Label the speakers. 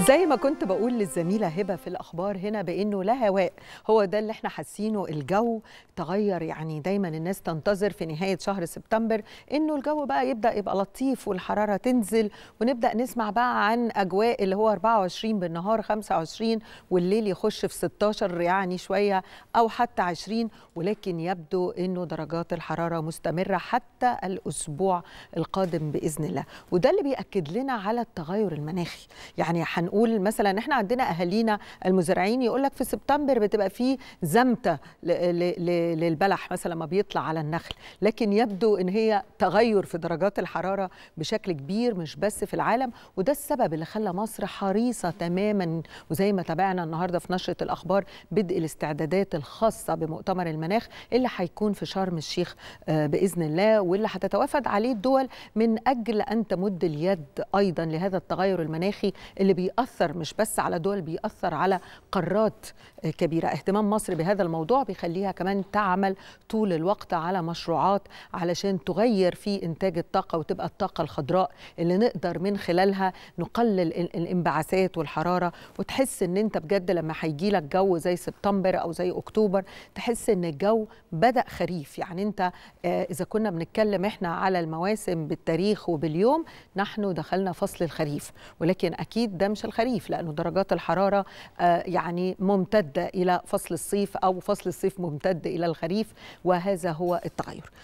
Speaker 1: زي ما كنت بقول للزميله هبه في الاخبار هنا بانه لا هواء هو ده اللي احنا حاسينه الجو تغير يعني دايما الناس تنتظر في نهايه شهر سبتمبر انه الجو بقى يبدا يبقى لطيف والحراره تنزل ونبدا نسمع بقى عن اجواء اللي هو 24 بالنهار 25 والليل يخش في 16 يعني شويه او حتى 20 ولكن يبدو انه درجات الحراره مستمره حتى الاسبوع القادم باذن الله وده اللي بياكد لنا على التغير المناخي يعني هنقول مثلا احنا عندنا اهالينا المزارعين يقول لك في سبتمبر بتبقى في زمته للبلح مثلا ما بيطلع على النخل لكن يبدو ان هي تغير في درجات الحراره بشكل كبير مش بس في العالم وده السبب اللي خلى مصر حريصه تماما وزي ما تابعنا النهارده في نشره الاخبار بدء الاستعدادات الخاصه بمؤتمر المناخ اللي هيكون في شرم الشيخ آه، باذن الله واللي هتتوافد عليه الدول من اجل ان تمد اليد ايضا لهذا التغير المناخي اللي بي بيأثر مش بس على دول بيأثر على قارات آه، كبيرة اهتمام مصر بهذا الموضوع بيخليها كمان تعمل طول الوقت على مشروعات علشان تغير في إنتاج الطاقة وتبقى الطاقة الخضراء اللي نقدر من خلالها نقلل الانبعاثات والحرارة وتحس إن أنت بجد لما هيجي لك جو زي سبتمبر أو زي أكتوبر تحس إن الجو بدأ خريف يعني أنت آه، إذا كنا بنتكلم إحنا على المواسم بالتاريخ وباليوم نحن دخلنا فصل الخريف ولكن أكيد ده مش الخريف لأن درجات الحراره آه، يعني ممتده الى فصل الصيف او فصل الصيف ممتد الى الخريف وهذا هو التغير